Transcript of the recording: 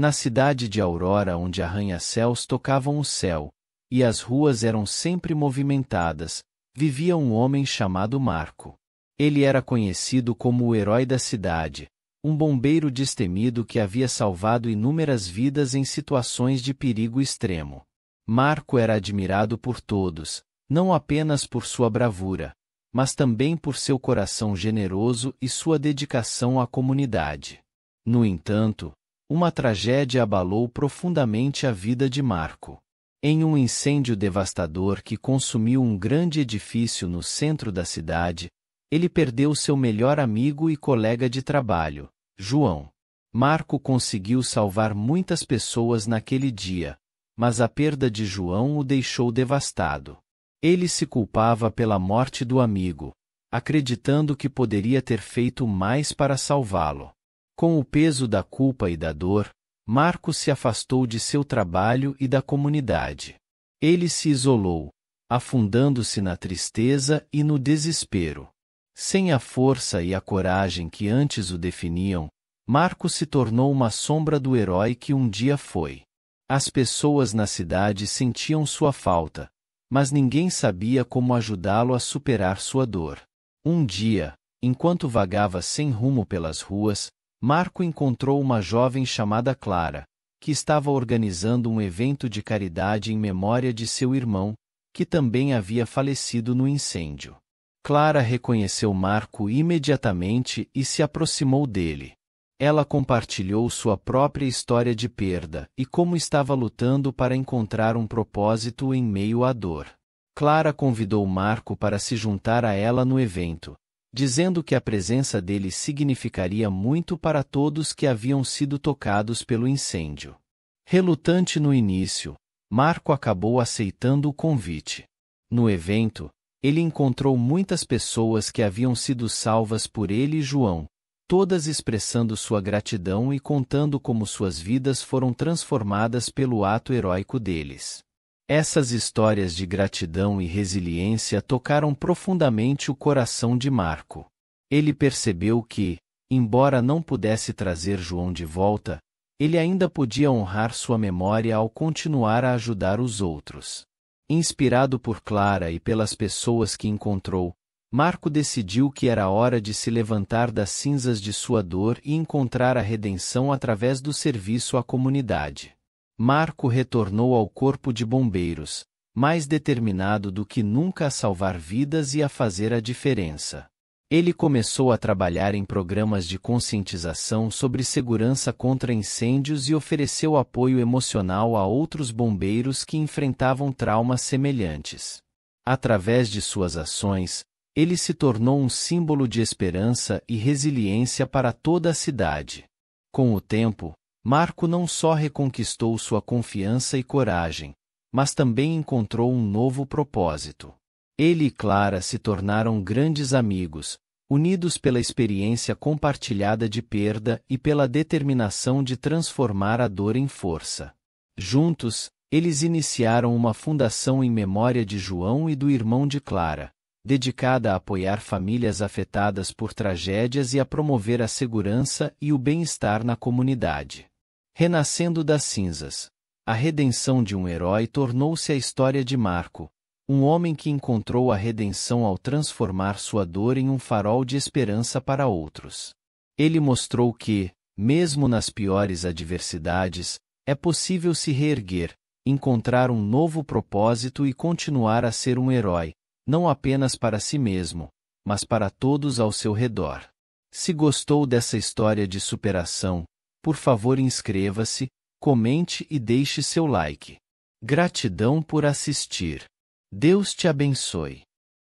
Na cidade de Aurora, onde arranha-céus tocavam o céu, e as ruas eram sempre movimentadas, vivia um homem chamado Marco. Ele era conhecido como o herói da cidade, um bombeiro destemido que havia salvado inúmeras vidas em situações de perigo extremo. Marco era admirado por todos, não apenas por sua bravura, mas também por seu coração generoso e sua dedicação à comunidade. No entanto, uma tragédia abalou profundamente a vida de Marco. Em um incêndio devastador que consumiu um grande edifício no centro da cidade, ele perdeu seu melhor amigo e colega de trabalho, João. Marco conseguiu salvar muitas pessoas naquele dia, mas a perda de João o deixou devastado. Ele se culpava pela morte do amigo, acreditando que poderia ter feito mais para salvá-lo. Com o peso da culpa e da dor, Marcos se afastou de seu trabalho e da comunidade. Ele se isolou, afundando-se na tristeza e no desespero. Sem a força e a coragem que antes o definiam, Marcos se tornou uma sombra do herói que um dia foi. As pessoas na cidade sentiam sua falta, mas ninguém sabia como ajudá-lo a superar sua dor. Um dia, enquanto vagava sem rumo pelas ruas, Marco encontrou uma jovem chamada Clara, que estava organizando um evento de caridade em memória de seu irmão, que também havia falecido no incêndio. Clara reconheceu Marco imediatamente e se aproximou dele. Ela compartilhou sua própria história de perda e como estava lutando para encontrar um propósito em meio à dor. Clara convidou Marco para se juntar a ela no evento, dizendo que a presença dele significaria muito para todos que haviam sido tocados pelo incêndio. Relutante no início, Marco acabou aceitando o convite. No evento, ele encontrou muitas pessoas que haviam sido salvas por ele e João, todas expressando sua gratidão e contando como suas vidas foram transformadas pelo ato heróico deles. Essas histórias de gratidão e resiliência tocaram profundamente o coração de Marco. Ele percebeu que, embora não pudesse trazer João de volta, ele ainda podia honrar sua memória ao continuar a ajudar os outros. Inspirado por Clara e pelas pessoas que encontrou, Marco decidiu que era hora de se levantar das cinzas de sua dor e encontrar a redenção através do serviço à comunidade. Marco retornou ao corpo de bombeiros, mais determinado do que nunca a salvar vidas e a fazer a diferença. Ele começou a trabalhar em programas de conscientização sobre segurança contra incêndios e ofereceu apoio emocional a outros bombeiros que enfrentavam traumas semelhantes. Através de suas ações, ele se tornou um símbolo de esperança e resiliência para toda a cidade. Com o tempo, Marco não só reconquistou sua confiança e coragem, mas também encontrou um novo propósito. Ele e Clara se tornaram grandes amigos, unidos pela experiência compartilhada de perda e pela determinação de transformar a dor em força. Juntos, eles iniciaram uma fundação em memória de João e do irmão de Clara, dedicada a apoiar famílias afetadas por tragédias e a promover a segurança e o bem-estar na comunidade. Renascendo das cinzas. A redenção de um herói tornou-se a história de Marco, um homem que encontrou a redenção ao transformar sua dor em um farol de esperança para outros. Ele mostrou que, mesmo nas piores adversidades, é possível se reerguer, encontrar um novo propósito e continuar a ser um herói, não apenas para si mesmo, mas para todos ao seu redor. Se gostou dessa história de superação, por favor inscreva-se, comente e deixe seu like. Gratidão por assistir. Deus te abençoe.